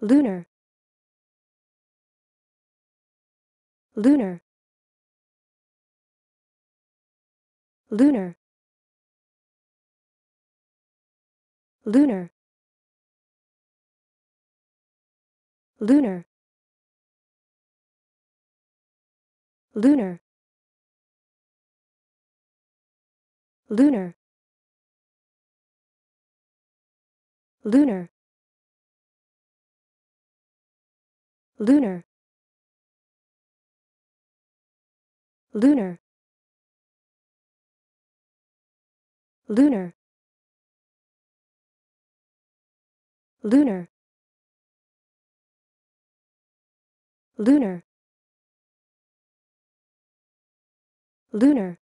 lunar lunar lunar lunar lunar lunar lunar lunar lunar lunar lunar lunar lunar lunar